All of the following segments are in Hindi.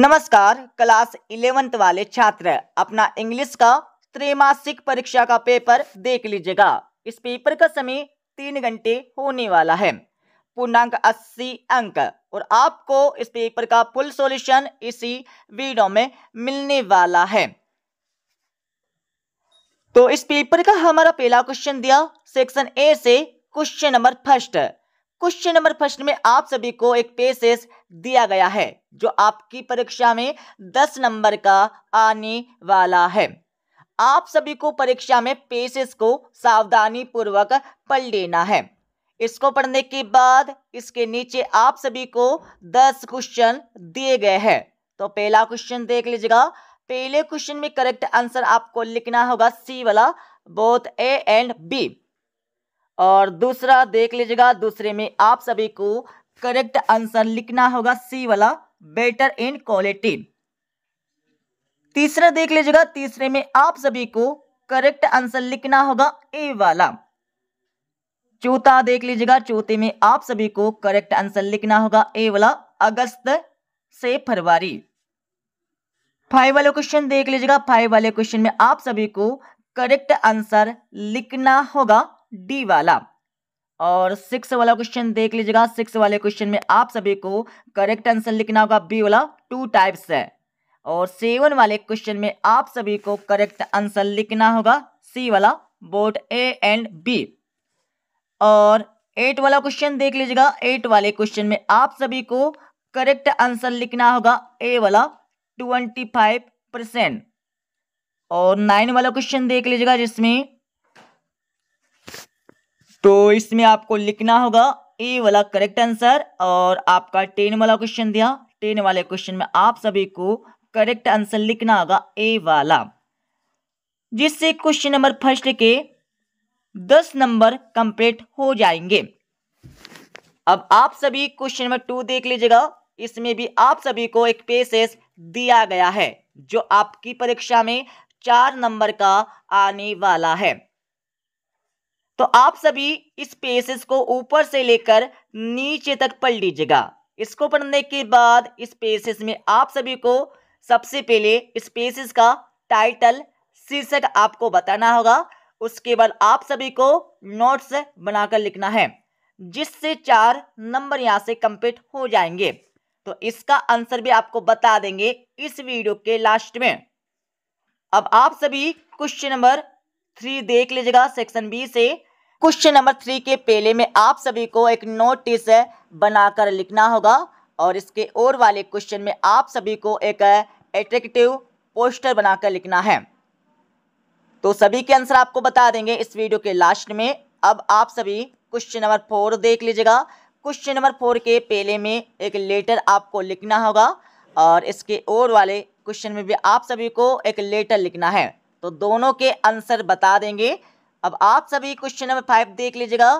नमस्कार क्लास इलेवेंथ वाले छात्र अपना इंग्लिश का त्रैमासिक परीक्षा का पेपर देख लीजिएगा इस पेपर का समय तीन घंटे होने वाला है पूर्णांक अस्सी अंक और आपको इस पेपर का फुल सॉल्यूशन इसी वीडियो में मिलने वाला है तो इस पेपर का हमारा पहला क्वेश्चन दिया सेक्शन ए से question number first question number first में आप सभी को एक पेसेस दिया गया है जो आपकी परीक्षा में दस नंबर का आने वाला है आप सभी को परीक्षा में पेसेस को सावधानी पूर्वक पढ़ लेना है इसको पढ़ने के बाद इसके नीचे आप सभी को दस क्वेश्चन दिए गए हैं तो पहला क्वेश्चन देख लीजिएगा पहले क्वेश्चन में करेक्ट आंसर आपको लिखना होगा सी वाला बोथ ए एंड बी और दूसरा देख लीजिएगा दूसरे में आप सभी को करेक्ट आंसर लिखना होगा सी वाला बेटर इन क्वालिटी तीसरा देख लीजिएगा तीसरे में आप सभी को करेक्ट आंसर लिखना होगा ए वाला चौथा देख लीजिएगा चौथे में आप सभी को करेक्ट आंसर लिखना होगा ए वाला अगस्त से फरवरी फाइव वाले क्वेश्चन देख लीजिएगा फाइव वाले क्वेश्चन में आप सभी को करेक्ट आंसर लिखना होगा डी वाला और सिक्स वाला क्वेश्चन देख लीजिएगा सिक्स वाले क्वेश्चन में आप सभी को करेक्ट आंसर लिखना होगा बी वाला टू टाइप्स है और सेवन वाले क्वेश्चन में आप सभी को करेक्ट आंसर लिखना होगा सी वाला बोट ए एंड बी और एट वाला क्वेश्चन देख लीजिएगा एट वाले क्वेश्चन में आप सभी को करेक्ट आंसर लिखना होगा ए वाला ट्वेंटी फाइव परसेंट और नाइन वाला क्वेश्चन देख लीजिएगा जिसमें तो इसमें आपको लिखना होगा ए वाला करेक्ट आंसर और आपका टेन वाला क्वेश्चन दिया टेन वाले क्वेश्चन में आप सभी को करेक्ट आंसर लिखना होगा ए वाला जिससे क्वेश्चन नंबर फर्स्ट के दस नंबर कंप्लीट हो जाएंगे अब आप सभी क्वेश्चन नंबर टू देख लीजिएगा इसमें भी आप सभी को एक पेसेस दिया गया है जो आपकी परीक्षा में चार नंबर का आने वाला है तो आप सभी इस पेसेस को ऊपर से लेकर नीचे तक पढ़ लीजिएगा इसको पढ़ने के बाद इस पेसेस में आप सभी को सबसे पहले इस पेसेस का टाइटल शीर्षक आपको बताना होगा उसके बाद आप सभी को नोट्स बनाकर लिखना है जिससे चार नंबर यहाँ से कंप्लीट हो जाएंगे तो इसका आंसर भी आपको बता देंगे इस वीडियो के लास्ट में अब आप सभी क्वेश्चन नंबर थ्री देख लीजिएगा सेक्शन बी से क्वेश्चन नंबर थ्री के पहले में आप सभी को एक नोटिस बनाकर लिखना होगा और इसके और वाले क्वेश्चन में आप सभी को एक एट्रेक्टिव पोस्टर बनाकर लिखना है तो सभी के आंसर आपको बता देंगे इस वीडियो के लास्ट में अब आप सभी क्वेश्चन नंबर फोर देख लीजिएगा क्वेश्चन नंबर फोर के पहले में एक लेटर आपको लिखना होगा और इसके और वाले क्वेश्चन में भी आप सभी को एक लेटर लिखना है तो दोनों के आंसर बता देंगे अब आप सभी क्वेश्चन नंबर फाइव देख लीजिएगा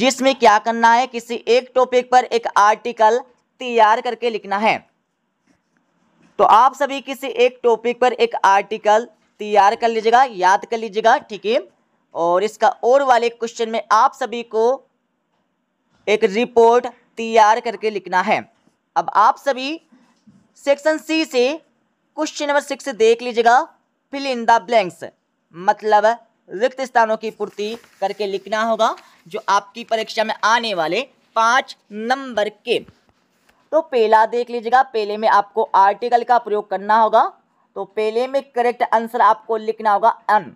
जिसमें क्या करना है किसी एक टॉपिक पर एक आर्टिकल तैयार करके लिखना है तो आप सभी किसी एक टॉपिक पर एक आर्टिकल तैयार कर लीजिएगा याद कर लीजिएगा ठीक है और इसका और वाले क्वेश्चन में आप सभी को एक रिपोर्ट तैयार करके लिखना है अब आप सभी सेक्शन सी से क्वेश्चन नंबर सिक्स देख लीजिएगा फिल इन द ब्लैंक्स मतलब रिक्त स्थानों की पूर्ति करके लिखना होगा जो आपकी परीक्षा में आने वाले पाँच नंबर के तो पहला देख लीजिएगा पहले में आपको आर्टिकल का प्रयोग करना होगा तो पहले में करेक्ट आंसर आपको लिखना होगा एम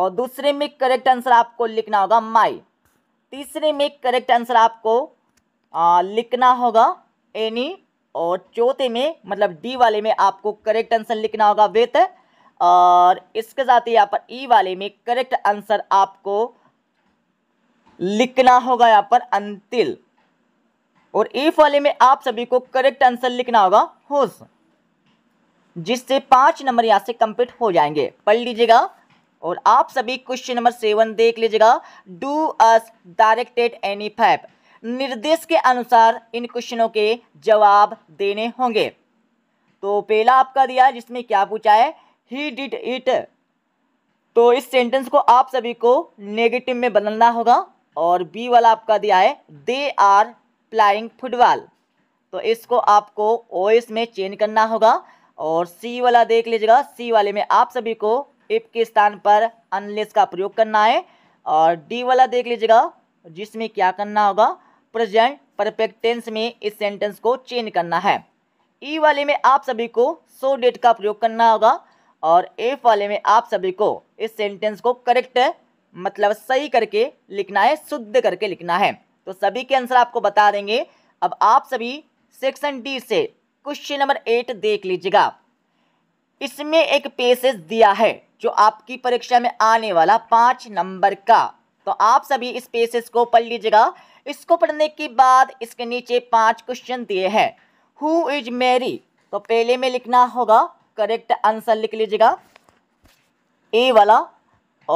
और दूसरे में करेक्ट आंसर आपको लिखना होगा माई तीसरे में करेक्ट आंसर आपको आ, लिखना होगा एनी और चौथे में मतलब डी वाले में आपको करेक्ट आंसर लिखना होगा वेत और इसके साथ ही यहाँ पर ई e वाले में करेक्ट आंसर आपको लिखना होगा यहाँ पर अंतिल और इफ e वाले में आप सभी को करेक्ट आंसर लिखना होगा होस जिससे पांच नंबर यहाँ से कंप्लीट हो जाएंगे पढ़ लीजिएगा और आप सभी क्वेश्चन नंबर सेवन देख लीजिएगा डू अस डायरेक्टेड एनी फैप निर्देश के अनुसार इन क्वेश्चनों के जवाब देने होंगे तो पहला आपका दिया जिसमें क्या पूछा है ही डिड इट तो इस सेंटेंस को आप सभी को नेगेटिव में बदलना होगा और बी वाला आपका दिया है दे आर प्लाइंग फुटबॉल तो इसको आपको ओ एस में चेंज करना होगा और सी वाला देख लीजिएगा सी वाले में आप सभी को इप के स्थान पर अनलेस का प्रयोग करना है और डी वाला देख लीजिएगा जिसमें क्या करना होगा प्रेजेंट परफेक्ट टेंस में इस सेंटेंस को चेंज करना है ई e वाले में आप सभी को सो डेट का प्रयोग करना होगा और एफ वाले में आप सभी को इस सेंटेंस को करेक्ट मतलब सही करके लिखना है शुद्ध करके लिखना है तो सभी के आंसर आपको बता देंगे अब आप सभी सेक्शन डी से क्वेश्चन नंबर एट देख लीजिएगा इसमें एक पेसेज दिया है जो आपकी परीक्षा में आने वाला पाँच नंबर का तो आप सभी इस पेसेज को पढ़ लीजिएगा इसको पढ़ने के बाद इसके नीचे पांच क्वेश्चन दिए हैं हु इज मैरी तो पहले में लिखना होगा करेक्ट आंसर लिख लीजिएगा ए वाला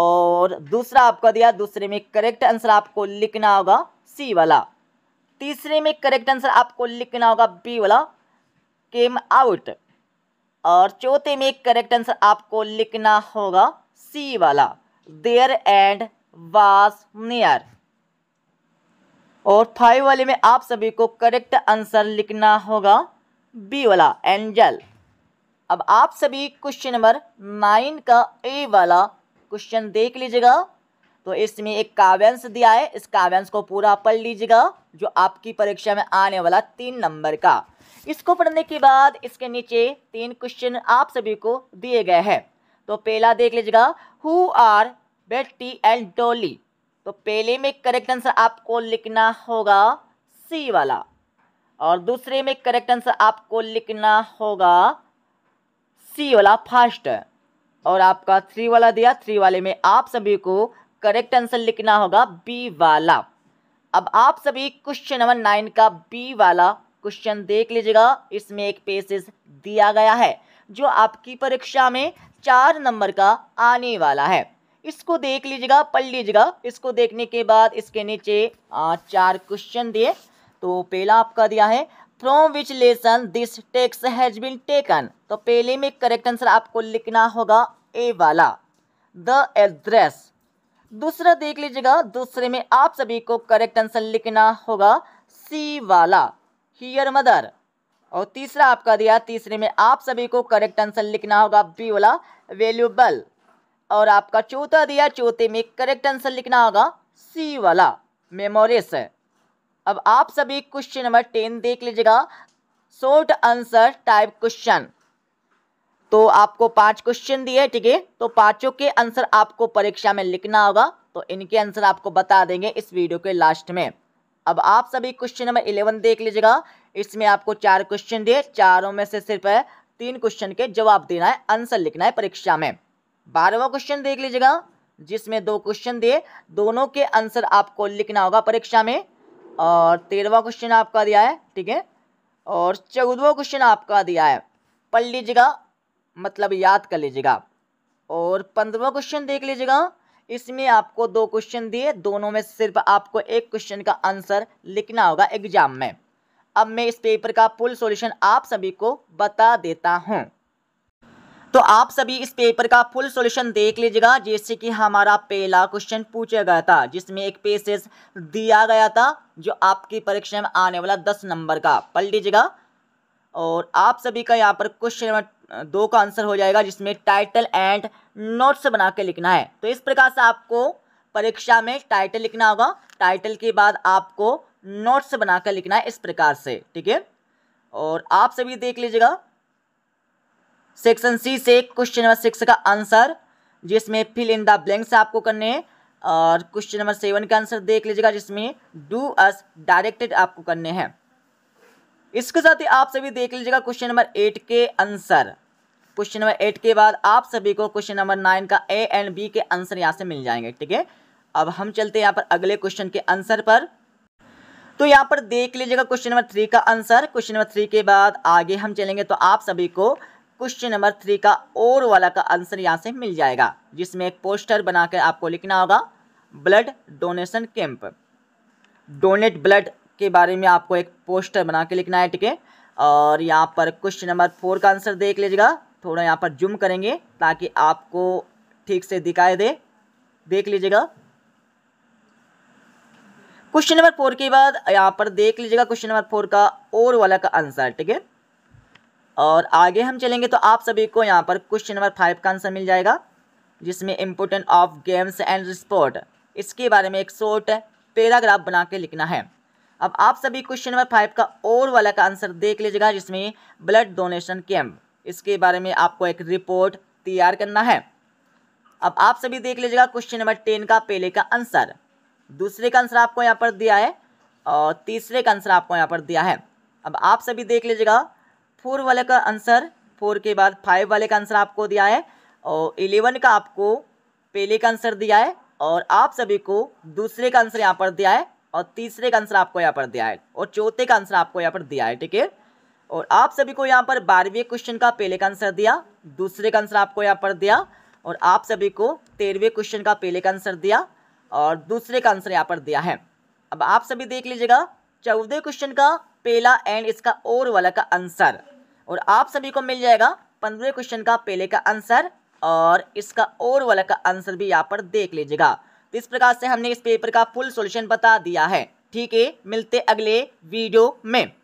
और दूसरा आपका दिया दूसरे में करेक्ट आंसर आपको लिखना होगा सी वाला तीसरे में करेक्ट आंसर आपको लिखना होगा बी वाला केम आउट और चौथे में करेक्ट आंसर आपको लिखना होगा सी वाला देयर एंड वास नियर और फाइव वाले में आप सभी को करेक्ट आंसर लिखना होगा बी वाला एंजल अब आप सभी क्वेश्चन नंबर नाइन का ए वाला क्वेश्चन देख लीजिएगा तो इसमें एक काव्यांश दिया है इस काव्यांश को पूरा पढ़ लीजिएगा जो आपकी परीक्षा में आने वाला तीन नंबर का इसको पढ़ने के बाद इसके नीचे तीन क्वेश्चन आप सभी को दिए गए हैं तो पहला देख लीजिएगा हु आर बेटी एंड डोली तो पहले में करेक्ट आंसर आपको लिखना होगा सी वाला और दूसरे में करेक्ट आंसर आपको लिखना होगा सी वाला फास्ट और आपका थ्री वाला दिया थ्री वाले में आप सभी को करेक्ट आंसर लिखना होगा बी वाला अब आप सभी क्वेश्चन नंबर नाइन का बी वाला क्वेश्चन देख लीजिएगा इसमें एक पेसेस दिया गया है जो आपकी परीक्षा में चार नंबर का आने वाला है इसको देख लीजिएगा पढ़ लीजिएगा इसको देखने के बाद इसके नीचे चार क्वेश्चन दिए तो पहला आपका दिया है from which lesson this text has been taken तो पहले में करेक्ट आंसर आपको लिखना होगा ए वाला द एड्रेस दूसरा देख लीजिएगा दूसरे में आप सभी को करेक्ट आंसर लिखना होगा सी वाला हियर मदर और तीसरा आपका दिया तीसरे में आप सभी को करेक्ट आंसर लिखना होगा बी वाला वेल्यूबल और आपका चौथा दिया चौथे में करेक्ट आंसर लिखना होगा सी वाला मेमोरिस है अब आप सभी क्वेश्चन नंबर टेन देख लीजिएगा शॉर्ट आंसर टाइप क्वेश्चन तो आपको पांच क्वेश्चन दिए ठीक है तो पांचों के आंसर आपको परीक्षा में लिखना होगा तो इनके आंसर आपको बता देंगे इस वीडियो के लास्ट में अब आप सभी क्वेश्चन नंबर इलेवन देख लीजिएगा इसमें आपको चार क्वेश्चन दिए चारों में से सिर्फ तीन क्वेश्चन के जवाब देना है आंसर लिखना है परीक्षा में बारहवा क्वेश्चन देख लीजिएगा जिसमें दो क्वेश्चन दिए दोनों के आंसर आपको लिखना होगा परीक्षा में और तेरहवा क्वेश्चन आपका दिया है ठीक है और चौदवा क्वेश्चन आपका दिया है पढ़ लीजिएगा मतलब याद कर लीजिएगा और पंद्रवा क्वेश्चन देख लीजिएगा इसमें आपको दो क्वेश्चन दिए दोनों में सिर्फ आपको एक क्वेश्चन का आंसर लिखना होगा एग्जाम में अब मैं इस पेपर का फुल सॉल्यूशन आप सभी को बता देता हूँ तो आप सभी इस पेपर का फुल सॉल्यूशन देख लीजिएगा जैसे कि हमारा पहला क्वेश्चन पूछा गया था जिसमें एक पेसेज दिया गया था जो आपकी परीक्षा में आने वाला दस नंबर का पढ़ लीजिएगा और आप सभी का यहाँ पर क्वेश्चन दो का आंसर हो जाएगा जिसमें टाइटल एंड नोट्स बना के लिखना है तो इस प्रकार से आपको परीक्षा में टाइटल लिखना होगा टाइटल के बाद आपको नोट्स बनाकर लिखना है इस प्रकार से ठीक है और आप सभी देख लीजिएगा सेक्शन सी से क्वेश्चन नंबर सिक्स का आंसर जिसमें फिल इन द ब्लैंक्स आपको करने हैं और क्वेश्चन नंबर सेवन का आंसर देख लीजिएगा जिसमें डू अस डायरेक्टेड आपको करने हैं इसके साथ ही आप सभी देख लीजिएगा क्वेश्चन नंबर एट के आंसर क्वेश्चन नंबर एट के बाद आप सभी को क्वेश्चन नंबर नाइन का ए एंड बी के आंसर यहाँ से मिल जाएंगे ठीक है अब हम चलते हैं यहाँ पर अगले क्वेश्चन के आंसर पर तो यहाँ पर देख लीजिएगा क्वेश्चन नंबर थ्री का आंसर क्वेश्चन नंबर थ्री के बाद आगे हम चलेंगे तो आप सभी को क्वेश्चन नंबर थ्री का और वाला का आंसर यहाँ से मिल जाएगा जिसमें एक पोस्टर बनाकर आपको लिखना होगा blood donation camp donate blood के बारे में आपको एक पोस्टर बना के लिखना है ठीक है और यहाँ पर क्वेश्चन नंबर फोर का आंसर देख लीजिएगा थोड़ा यहाँ पर जूम करेंगे ताकि आपको ठीक से दिखाई दे देख लीजिएगा क्वेश्चन नंबर फोर के बाद यहाँ पर देख लीजिएगा क्वेश्चन नंबर फोर का और वाला का आंसर ठीक है और आगे हम चलेंगे तो आप सभी को यहाँ पर क्वेश्चन नंबर फाइव का आंसर मिल जाएगा जिसमें important of games and sport इसके बारे में एक शॉर्ट पैराग्राफ बना के लिखना है अब आप सभी क्वेश्चन नंबर फाइव का और वाला का आंसर देख लीजिएगा जिसमें ब्लड डोनेशन कैंप इसके बारे में आपको एक रिपोर्ट तैयार करना है अब आप सभी देख लीजिएगा क्वेश्चन नंबर टेन का पहले का आंसर दूसरे का आंसर आपको यहाँ पर दिया है और तीसरे का आंसर आपको यहाँ पर दिया है अब आप सभी देख लीजिएगा फोर वाले का आंसर फोर के बाद फाइव वाले का आंसर आपको दिया है और इलेवन का आपको पहले का आंसर दिया है और आप सभी को दूसरे का आंसर यहाँ पर दिया है और तीसरे का आंसर आपको यहाँ पर दिया है और चौथे का आंसर आपको यहाँ पर दिया है ठीक है और आप सभी को यहाँ पर बारहवें क्वेश्चन का पहले का आंसर दिया दूसरे का आंसर आपको यहाँ पर दिया और आप सभी को तेरहवें क्वेश्चन का पहले का आंसर दिया और दूसरे का आंसर यहाँ पर दिया है अब आप सभी देख लीजिएगा चौदह क्वेश्चन का पेला एंड इसका और वाला का आंसर और आप सभी को मिल जाएगा पंद्रह क्वेश्चन का पेले का आंसर और इसका और वाला का आंसर भी यहाँ पर देख लीजिएगा तो इस प्रकार से हमने इस पेपर का फुल सॉल्यूशन बता दिया है ठीक है मिलते अगले वीडियो में